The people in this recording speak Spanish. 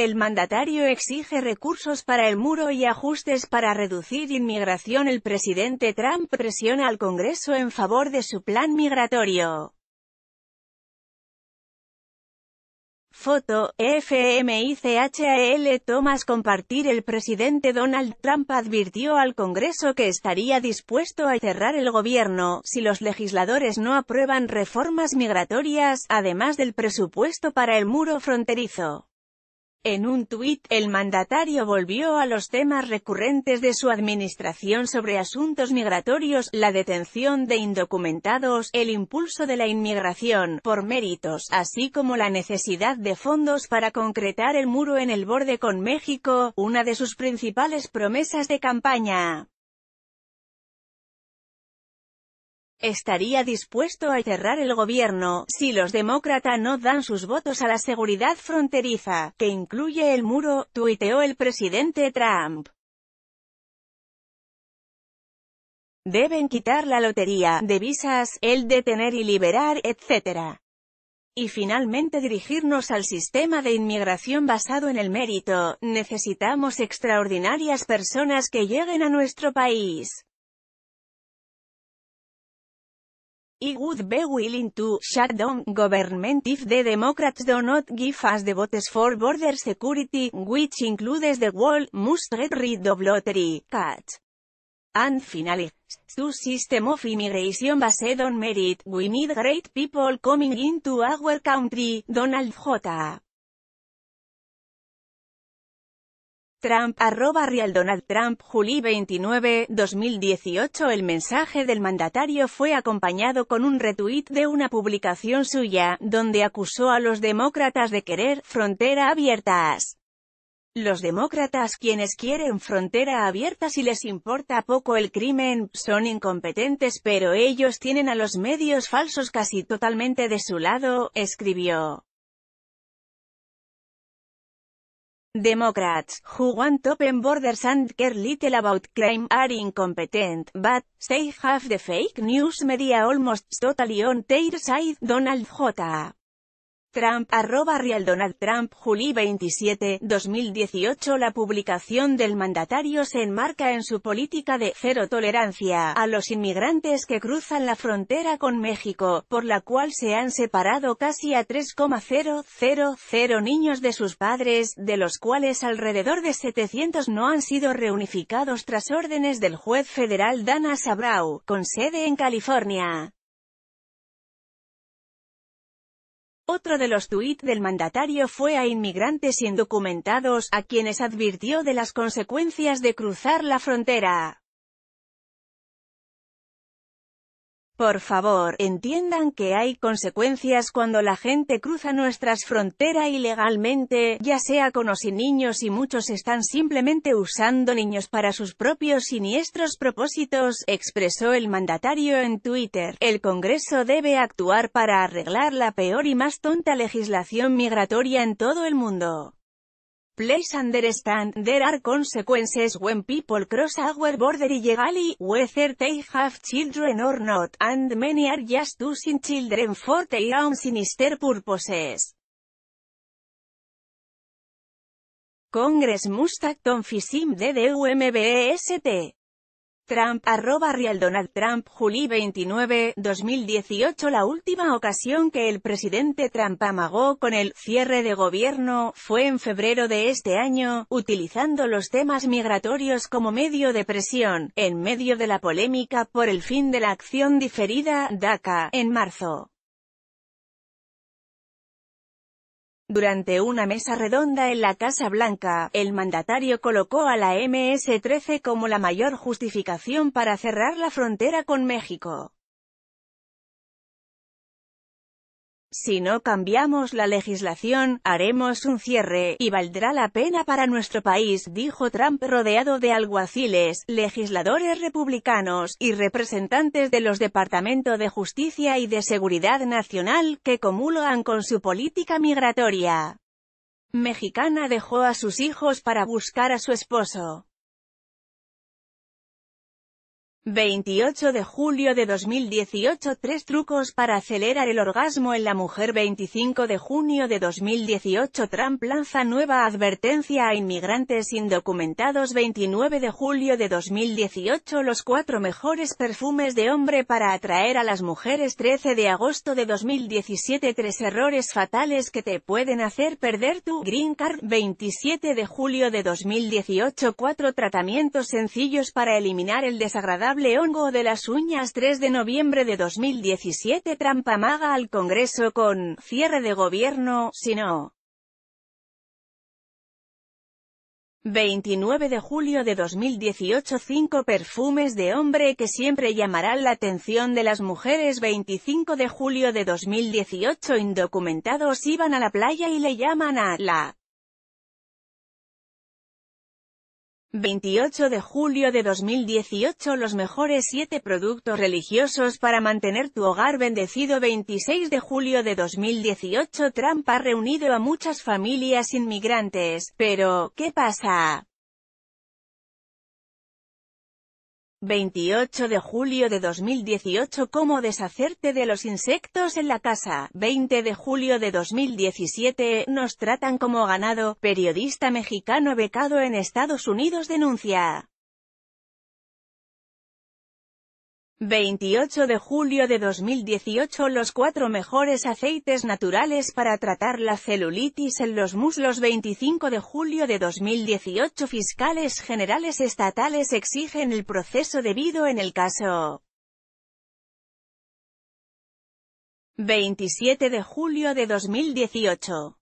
El mandatario exige recursos para el muro y ajustes para reducir inmigración. El presidente Trump presiona al Congreso en favor de su plan migratorio. Foto, FMICHAL Thomas compartir El presidente Donald Trump advirtió al Congreso que estaría dispuesto a cerrar el gobierno, si los legisladores no aprueban reformas migratorias, además del presupuesto para el muro fronterizo. En un tuit, el mandatario volvió a los temas recurrentes de su administración sobre asuntos migratorios, la detención de indocumentados, el impulso de la inmigración, por méritos, así como la necesidad de fondos para concretar el muro en el borde con México, una de sus principales promesas de campaña. estaría dispuesto a cerrar el gobierno, si los demócratas no dan sus votos a la seguridad fronteriza, que incluye el muro, tuiteó el presidente Trump. Deben quitar la lotería, de visas, el detener y liberar, etc. Y finalmente dirigirnos al sistema de inmigración basado en el mérito, necesitamos extraordinarias personas que lleguen a nuestro país. He would be willing to shut down government if the Democrats do not give us the votes for border security, which includes the wall, must get rid of lottery, And finally, to system of immigration based on merit, we need great people coming into our country, Donald J. Trump, arroba Real Donald Trump, Juli 29, 2018 El mensaje del mandatario fue acompañado con un retuit de una publicación suya, donde acusó a los demócratas de querer «frontera abiertas». Los demócratas quienes quieren frontera abierta si les importa poco el crimen, son incompetentes pero ellos tienen a los medios falsos casi totalmente de su lado, escribió. Democrats, who want open borders and care little about crime, are incompetent, but, they have the fake news media almost totally on their side, Donald J. Trump, arroba Real Donald Trump, Juli 27, 2018 La publicación del mandatario se enmarca en su política de «cero tolerancia» a los inmigrantes que cruzan la frontera con México, por la cual se han separado casi a 3,000 niños de sus padres, de los cuales alrededor de 700 no han sido reunificados tras órdenes del juez federal Dana Sabrau, con sede en California. Otro de los tuits del mandatario fue a inmigrantes indocumentados, a quienes advirtió de las consecuencias de cruzar la frontera. Por favor, entiendan que hay consecuencias cuando la gente cruza nuestras fronteras ilegalmente, ya sea con o sin niños y muchos están simplemente usando niños para sus propios siniestros propósitos, expresó el mandatario en Twitter. El Congreso debe actuar para arreglar la peor y más tonta legislación migratoria en todo el mundo. Please understand there are consequences when people cross our border illegally, whether they have children or not, and many are just using children for their own sinister purposes. Congress must act on FISIM DDUMBEST. Trump, arroba Real Donald Trump, Juli 29, 2018 La última ocasión que el presidente Trump amagó con el cierre de gobierno, fue en febrero de este año, utilizando los temas migratorios como medio de presión, en medio de la polémica por el fin de la acción diferida, DACA, en marzo. Durante una mesa redonda en la Casa Blanca, el mandatario colocó a la MS-13 como la mayor justificación para cerrar la frontera con México. Si no cambiamos la legislación, haremos un cierre, y valdrá la pena para nuestro país, dijo Trump rodeado de alguaciles, legisladores republicanos, y representantes de los Departamento de Justicia y de Seguridad Nacional, que comulgan con su política migratoria. Mexicana dejó a sus hijos para buscar a su esposo. 28 de julio de 2018 Tres trucos para acelerar el orgasmo en la mujer 25 de junio de 2018 Trump lanza nueva advertencia a inmigrantes indocumentados 29 de julio de 2018 Los cuatro mejores perfumes de hombre para atraer a las mujeres 13 de agosto de 2017 Tres errores fatales que te pueden hacer perder tu green card 27 de julio de 2018 Cuatro tratamientos sencillos para eliminar el desagradable hongo de las uñas 3 de noviembre de 2017 Trampa maga al Congreso con cierre de gobierno, si no. 29 de julio de 2018 5 perfumes de hombre que siempre llamarán la atención de las mujeres 25 de julio de 2018 indocumentados iban a la playa y le llaman a la 28 de julio de 2018 Los mejores 7 productos religiosos para mantener tu hogar bendecido 26 de julio de 2018 Trump ha reunido a muchas familias inmigrantes, pero, ¿qué pasa? 28 de julio de 2018 Cómo deshacerte de los insectos en la casa, 20 de julio de 2017 Nos tratan como ganado, periodista mexicano becado en Estados Unidos denuncia. 28 de julio de 2018 Los cuatro mejores aceites naturales para tratar la celulitis en los muslos 25 de julio de 2018 Fiscales generales estatales exigen el proceso debido en el caso 27 de julio de 2018